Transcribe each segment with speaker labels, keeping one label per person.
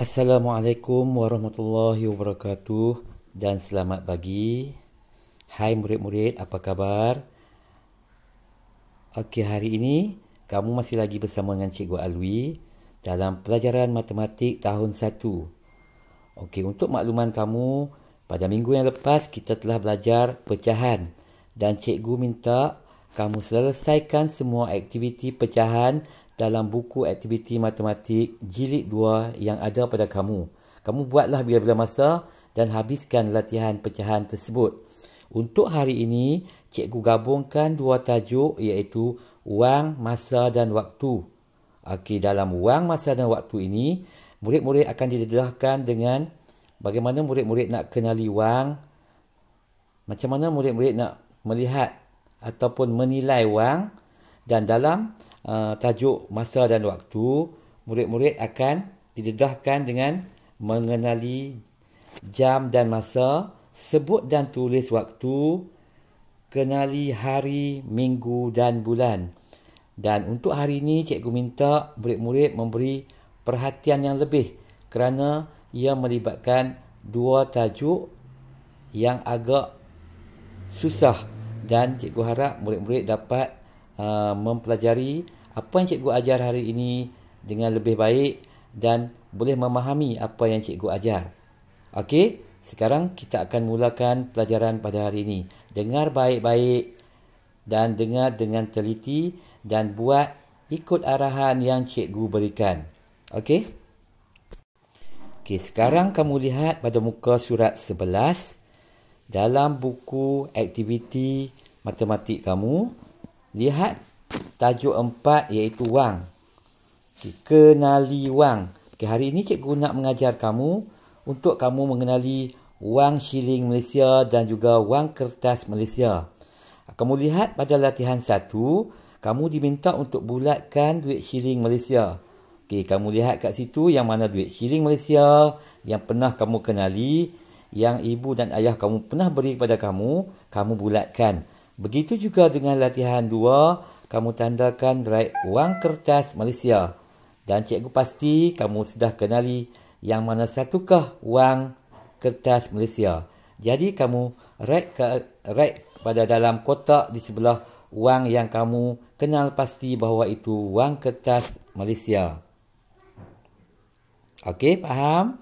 Speaker 1: Assalamualaikum warahmatullahi wabarakatuh dan selamat pagi. Hai murid-murid, apa khabar? Okey, hari ini kamu masih lagi bersama dengan Cikgu Alwi dalam pelajaran matematik tahun 1. Okey, untuk makluman kamu, pada minggu yang lepas kita telah belajar pecahan dan cikgu minta kamu selesaikan semua aktiviti pecahan dalam buku aktiviti matematik jilid 2 yang ada pada kamu. Kamu buatlah bila-bila masa dan habiskan latihan pecahan tersebut. Untuk hari ini, cikgu gabungkan dua tajuk iaitu wang, masa dan waktu. Okey, dalam wang, masa dan waktu ini, murid-murid akan didedahkan dengan bagaimana murid-murid nak kenali wang, macam mana murid-murid nak melihat ataupun menilai wang dan dalam Uh, tajuk masa dan waktu, murid-murid akan didedahkan dengan mengenali jam dan masa, sebut dan tulis waktu, kenali hari, minggu dan bulan. Dan untuk hari ini, cikgu minta murid-murid memberi perhatian yang lebih kerana ia melibatkan dua tajuk yang agak susah dan cikgu harap murid-murid dapat Ha, mempelajari apa yang cikgu ajar hari ini dengan lebih baik dan boleh memahami apa yang cikgu ajar. Okey, sekarang kita akan mulakan pelajaran pada hari ini. Dengar baik-baik dan dengar dengan teliti dan buat ikut arahan yang cikgu berikan. Okey? Okey, sekarang kamu lihat pada muka surat 11 dalam buku aktiviti matematik kamu. Lihat tajuk empat iaitu wang. Okay. Kenali wang. Okay. Hari ini cikgu nak mengajar kamu untuk kamu mengenali wang shilling Malaysia dan juga wang kertas Malaysia. Kamu lihat pada latihan satu, kamu diminta untuk bulatkan duit shilling Malaysia. Okay. Kamu lihat kat situ yang mana duit shilling Malaysia yang pernah kamu kenali, yang ibu dan ayah kamu pernah beri kepada kamu, kamu bulatkan. Begitu juga dengan latihan dua. kamu tandakan write wang kertas Malaysia. Dan cikgu pasti kamu sudah kenali yang mana satukah wang kertas Malaysia. Jadi kamu write, ke, write pada dalam kotak di sebelah wang yang kamu kenal pasti bahawa itu wang kertas Malaysia. Okey, faham?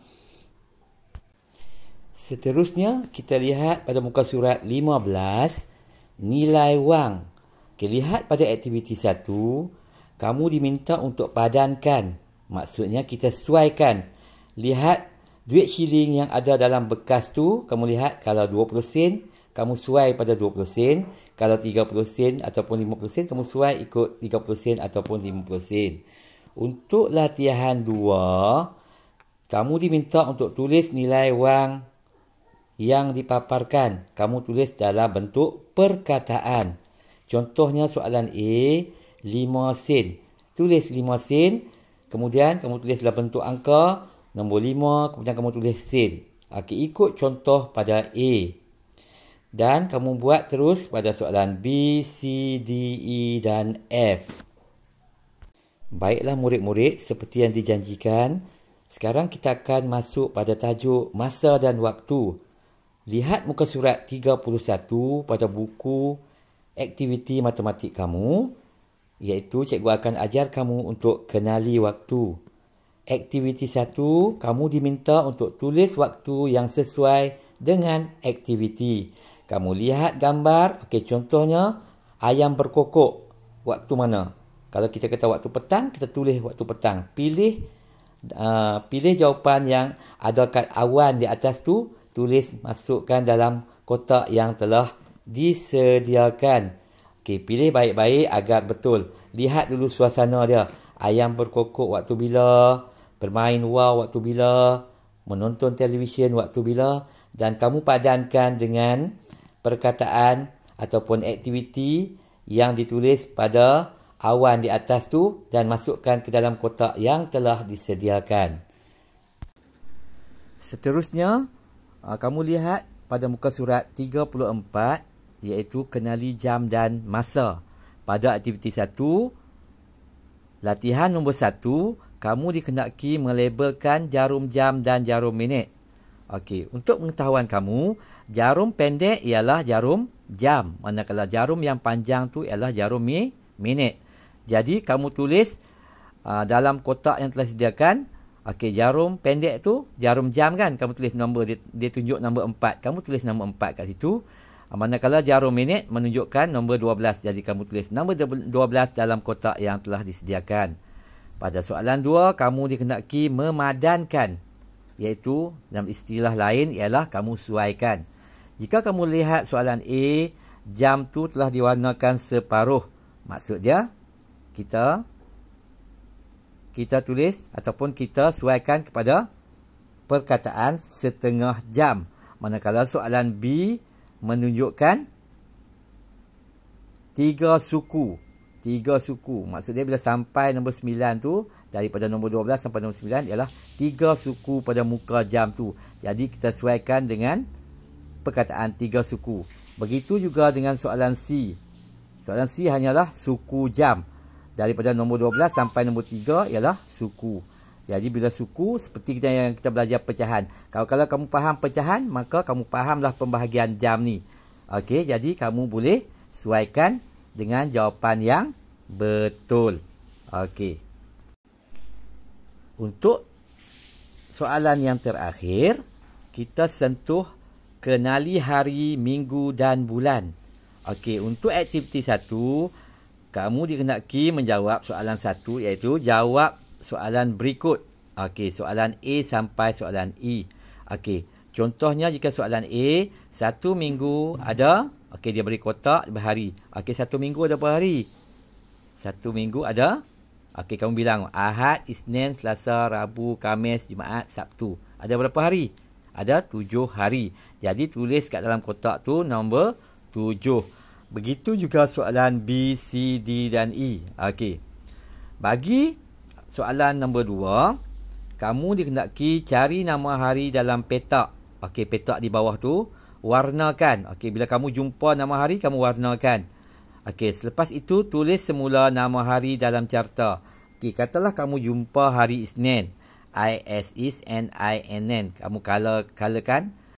Speaker 1: Seterusnya, kita lihat pada muka surat 15 nilai wang. Okay, lihat pada aktiviti satu, kamu diminta untuk padankan. Maksudnya kita suaikan. Lihat duit shilling yang ada dalam bekas tu, kamu lihat kalau 20 sen, kamu suai pada 20 sen. Kalau 30 sen ataupun 50 sen, kamu suai ikut 30 sen ataupun 50 sen. Untuk latihan dua, kamu diminta untuk tulis nilai wang yang dipaparkan kamu tulis dalam bentuk perkataan. Contohnya soalan A, lima sen. Tulis lima sen, kemudian kamu tulis dalam bentuk angka, nombor lima kemudian kamu tulis sen. Okey, ah, ikut contoh pada A. Dan kamu buat terus pada soalan B, C, D, E dan F. Baiklah murid-murid, seperti yang dijanjikan, sekarang kita akan masuk pada tajuk masa dan Waktu. Lihat muka surat 31 pada buku aktiviti matematik kamu iaitu cikgu akan ajar kamu untuk kenali waktu. Aktiviti 1, kamu diminta untuk tulis waktu yang sesuai dengan aktiviti. Kamu lihat gambar, okey contohnya ayam berkokok waktu mana? Kalau kita kata waktu petang, kita tulis waktu petang. Pilih uh, pilih jawapan yang ada kat awan di atas tu tulis masukkan dalam kotak yang telah disediakan. Okey, pilih baik-baik agar betul. Lihat dulu suasana dia. Ayam berkokok waktu bila, bermain wow waktu bila, menonton televisyen waktu bila dan kamu padankan dengan perkataan ataupun aktiviti yang ditulis pada awan di atas tu dan masukkan ke dalam kotak yang telah disediakan. Seterusnya, Ah, kamu lihat pada muka surat 34 iaitu kenali jam dan masa. Pada aktiviti 1, latihan nombor 1, kamu dikenaki melabelkan jarum jam dan jarum minit. Okey, untuk pengetahuan kamu, jarum pendek ialah jarum jam. Manakala jarum yang panjang tu ialah jarum mi, minit. Jadi, kamu tulis uh, dalam kotak yang telah sediakan, Okey, jarum pendek tu, jarum jam kan, kamu tulis nombor, dia, dia tunjuk nombor 4. Kamu tulis nombor 4 kat situ. Ah, manakala jarum minit menunjukkan nombor 12. Jadi, kamu tulis nombor 12 dalam kotak yang telah disediakan. Pada soalan 2, kamu dikenaki memadankan. Iaitu, dalam istilah lain, ialah kamu suaikan. Jika kamu lihat soalan A, jam tu telah diwarnakan separuh. Maksud dia, kita kita tulis ataupun kita suaikan kepada perkataan setengah jam. Manakala soalan B menunjukkan tiga suku. Tiga suku. Maksudnya bila sampai nombor sembilan tu, daripada nombor dua belas sampai nombor sembilan ialah tiga suku pada muka jam tu. Jadi kita suaikan dengan perkataan tiga suku. Begitu juga dengan soalan C. Soalan C hanyalah suku jam. Jam daripada nombor 12 sampai nombor 3 ialah suku. Jadi bila suku seperti kita yang kita belajar pecahan. Kalau kalau kamu faham pecahan maka kamu fahamlah pembahagian jam ni. Okey, jadi kamu boleh sesuaikan dengan jawapan yang betul. Okey. Untuk soalan yang terakhir, kita sentuh kenali hari, minggu dan bulan. Okey, untuk aktiviti satu kamu dikenaki menjawab soalan satu iaitu jawab soalan berikut. Okey, soalan A sampai soalan E. Okey, contohnya jika soalan A, satu minggu ada, okey dia beri kotak berhari. Okey, satu minggu ada berapa hari? Satu minggu ada, okey kamu bilang Ahad, Isnin, Selasa, Rabu, Kamis, Jumaat, Sabtu. Ada berapa hari? Ada tujuh hari. Jadi tulis kat dalam kotak tu nombor tujuh. Begitu juga soalan B, C, D dan E. Okey. Bagi soalan nombor dua, kamu dikehendaki cari nama hari dalam petak. Okey, petak di bawah tu warnakan. Okey, bila kamu jumpa nama hari kamu warnakan. Okey, selepas itu tulis semula nama hari dalam carta. Okey, katalah kamu jumpa hari Isnin. I S I S N I N N. Kamu color colorkan. Color,